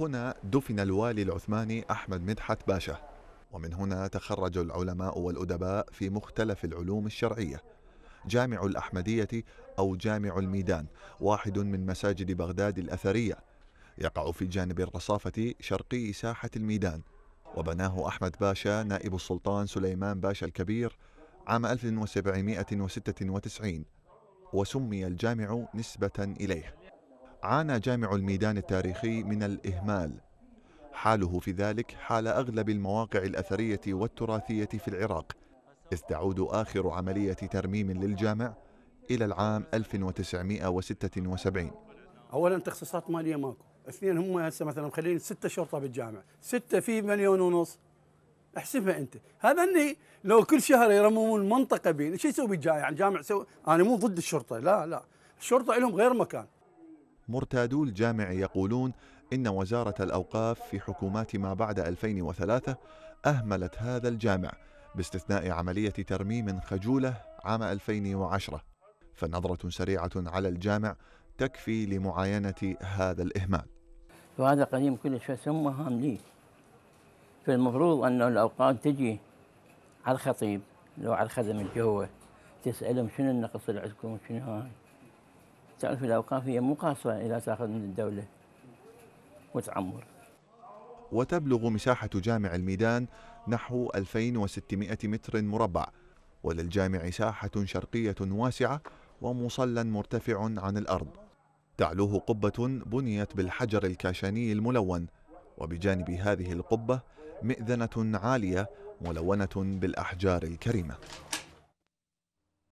هنا دفن الوالي العثماني أحمد مدحت باشا ومن هنا تخرج العلماء والأدباء في مختلف العلوم الشرعية جامع الأحمدية أو جامع الميدان واحد من مساجد بغداد الأثرية يقع في جانب الرصافة شرقي ساحة الميدان وبناه أحمد باشا نائب السلطان سليمان باشا الكبير عام 1796 وسمي الجامع نسبة إليه عانى جامع الميدان التاريخي من الإهمال حاله في ذلك حال أغلب المواقع الأثرية والتراثية في العراق إذ تعود آخر عملية ترميم للجامع إلى العام 1976 أولا تخصيصات مالية ماكو اثنين هم هسه مثلا مخلين ستة شرطة بالجامع ستة في مليون ونص احسبها انت هذا اني لو كل شهر يرممون المنطقه بين شو يسوي بالجامع الجامع يعني سو... انا مو ضد الشرطه لا لا الشرطه لهم غير مكان مرتادو الجامع يقولون إن وزارة الأوقاف في حكومات ما بعد 2003 أهملت هذا الجامع باستثناء عملية ترميم خجولة عام 2010 فنظرة سريعة على الجامع تكفي لمعاينة هذا الإهمال وهذا قديم كل شيء ثم لي فالمفروض أن الأوقاف تجي على الخطيب لو على الخدم الجوة تسألهم شنو النقص اللي عندكم شنو هاي تعرف الأوقاف هي مقاصرة إلى تأخذ من الدولة وتعمر وتبلغ مساحة جامع الميدان نحو 2600 متر مربع وللجامع ساحة شرقية واسعة ومصلى مرتفع عن الأرض تعلوه قبة بنيت بالحجر الكاشاني الملون وبجانب هذه القبة مئذنة عالية ملونة بالأحجار الكريمة